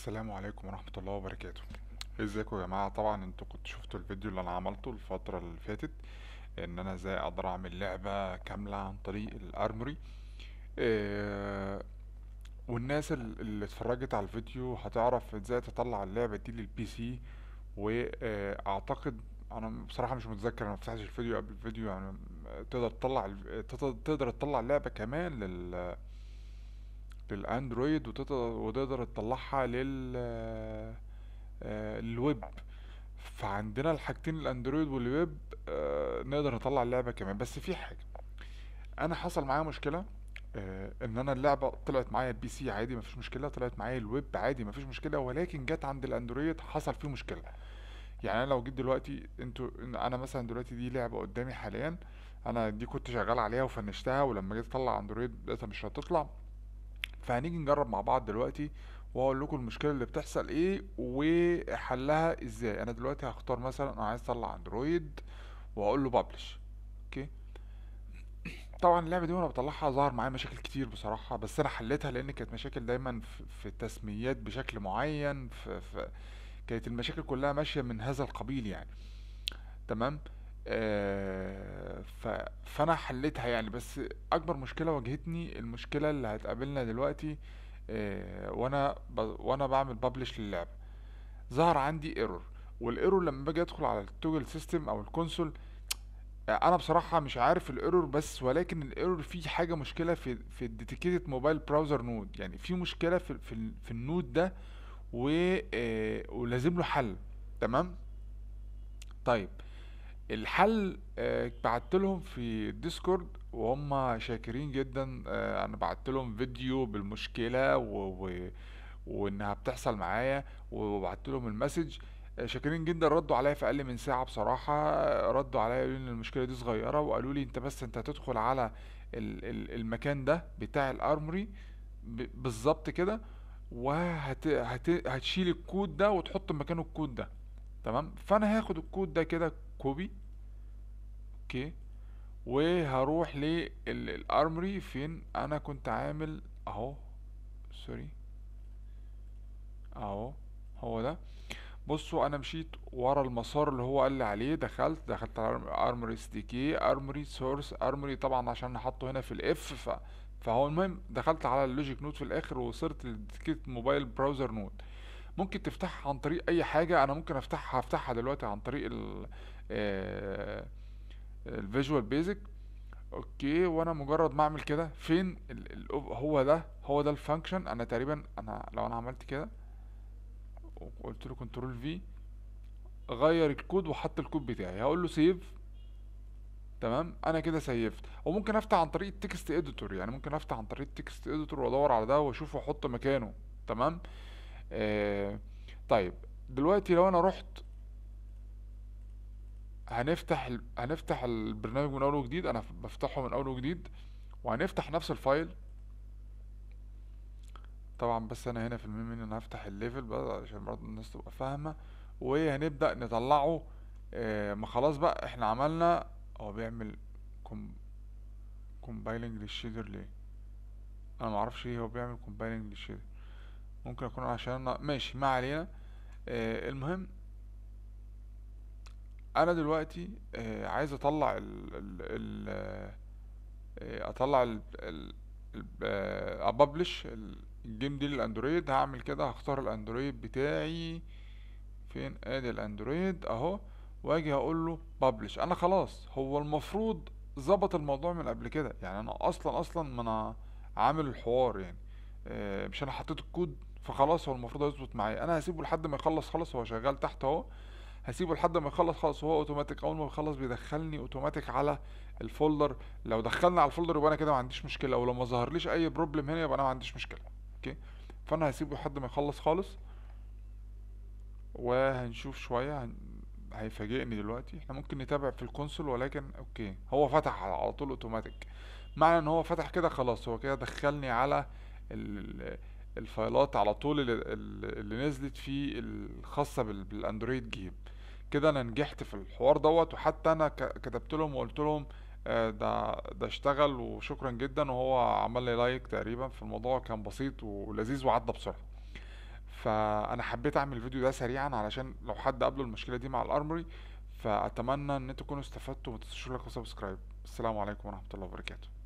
السلام عليكم ورحمة الله وبركاته ازيكم يا جماعة طبعا انتوا كنتوا شفتوا الفيديو اللي انا عملته الفترة اللي فاتت ان انا ازاي اقدر اعمل لعبة كاملة عن طريق الارموري اه والناس اللي اتفرجت على الفيديو هتعرف ازاي تطلع اللعبة دي للبي سي واعتقد آه، انا بصراحة مش متذكر انا مفتحتش الفيديو قبل الفيديو يعني تقدر تطلع تقدر تطلع اللعبة كمان لل للاندرويد وتقدر تطلعها لل الويب آه، فعندنا الحاجتين الاندرويد والويب آه، نقدر نطلع اللعبه كمان بس في حاجه انا حصل معايا مشكله آه، ان انا اللعبه طلعت معايا البي سي عادي مفيش مشكله طلعت معايا الويب عادي مفيش مشكله ولكن جت عند الاندرويد حصل فيه مشكله يعني انا لو جيت دلوقتي انتوا انا مثلا دلوقتي دي لعبه قدامي حاليا انا دي كنت شغال عليها وفنشتها ولما جيت اطلع اندرويد لقيتها مش هتطلع فهنيجي نجرب مع بعض دلوقتي واقول لكم المشكله اللي بتحصل ايه وحلها ازاي انا دلوقتي هختار مثلا انا عايز اطلع اندرويد واقول له بابلش اوكي طبعا اللعبه دي وانا بطلعها ظهر معايا مشاكل كتير بصراحه بس انا حليتها لان كانت مشاكل دايما في التسميات بشكل معين في, في كانت المشاكل كلها ماشيه من هذا القبيل يعني تمام آه، ف... فانا حليتها يعني بس اكبر مشكله واجهتني المشكله اللي هتقابلنا دلوقتي آه، وانا ب... وانا بعمل ببلش للعبه ظهر عندي ايرور والايرور لما باجي ادخل على التوجل سيستم او الكونسول آه، انا بصراحه مش عارف الايرور بس ولكن الايرور فيه حاجه مشكله في في الديديكيتد موبايل براوزر نود يعني في مشكله في في, في النود ده و... ولازم له حل تمام طيب الحل آه، بعت لهم في الديسكورد وهم شاكرين جدا آه، انا بعت لهم فيديو بالمشكله و... و... وانها بتحصل معايا وبعت لهم المسج آه، شاكرين جدا ردوا عليا في اقل من ساعه بصراحه ردوا عليا قالوا لي ان المشكله دي صغيره وقالوا لي انت بس انت هتدخل على المكان ده بتاع الارمري بالظبط كده وهتشيل الكود ده وتحط مكانه الكود ده تمام فانا هاخد الكود ده كده كوبي اوكي وهروح للارمري فين انا كنت عامل اهو سوري اهو هو ده بصوا انا مشيت ورا المسار اللي هو قال لي عليه دخلت دخلت على ارمري اس دي كي ارمري سورس ارمري طبعا عشان حاطه هنا في الاف ف فهو المهم دخلت على اللوجيك نود في الاخر ووصلت لديكيت موبايل براوزر نود ممكن تفتحها عن طريق اي حاجه انا ممكن افتحها هفتحها دلوقتي عن طريق ال آه الفيجوال بيزك اوكي وانا مجرد ما اعمل كده فين الـ الـ هو ده هو ده الفانكشن انا تقريبا انا لو انا عملت كده وقلت له كنترول في غير الكود وحط الكود بتاعي هقول له سيف تمام انا كده سيفت وممكن افتح عن طريق التكست اديتور يعني ممكن افتح عن طريق التكست اديتور وادور على ده واشوفه واحط مكانه تمام آه طيب دلوقتي لو انا رحت هنفتح ال... هنفتح البرنامج من اول وجديد انا بفتحه من اول وجديد وهنفتح نفس الفايل طبعا بس انا هنا في المين انا هفتح الليفل بقى عشان برضه الناس تبقى فاهمه وهنبدا نطلعه آه ما خلاص بقى احنا عملنا هو بيعمل كوم... كومبايلنج للشيدر ليه انا معرفش ايه هو بيعمل كومبايلنج للشيدر ممكن اكون عشان انا ماشي ما علينا آه المهم أنا دلوقتي آه، عايز أطلّع ال ال ال آه، أطلّع ال ال اببلش آه، الجيم دي للأندرويد، هعمل كده هختار الأندرويد بتاعي فين أدي الأندرويد أهو، وآجي هاقول له publish أنا خلاص هو المفروض ظبط الموضوع من قبل كده، يعني أنا أصلًا، أصلًا ما أنا عامل الحوار يعني مش أنا حطيت الكود، فخلاص هو المفروض هيظبط معايا، أنا هسيبه لحد ما يخلّص خلاص هو شغّال تحت أهو هسيبه لحد ما يخلص خلاص هو اوتوماتيك اول ما يخلص بيدخلني اوتوماتيك على الفولدر لو دخلنا على الفولدر يبقى انا كده ما عنديش مشكله ولو ما ظهرليش اي بروبلم هنا يبقى انا ما عنديش مشكله اوكي فانا هسيبه لحد ما يخلص خالص وهنشوف شويه هن... هيفاجئني دلوقتي احنا ممكن نتابع في الكونسول ولكن اوكي هو فتح على طول اوتوماتيك معنى ان هو فتح كده خلاص هو كده دخلني على ال... الفايلات على طول اللي, نزلت في الخاصة بالاندرويد جيم كده انا نجحت في الحوار دوت وحتى انا كتبت لهم وقلت لهم آه، ده ده اشتغل وشكرا جدا وهو عمل لي لايك تقريبا في الموضوع كان بسيط ولذيذ وعدى بسرعه فانا حبيت اعمل الفيديو ده سريعا علشان لو حد قابله المشكله دي مع الارمري فاتمنى ان انتوا تكونوا استفدتوا وما تنسوش لايك وسبسكرايب السلام عليكم ورحمه الله وبركاته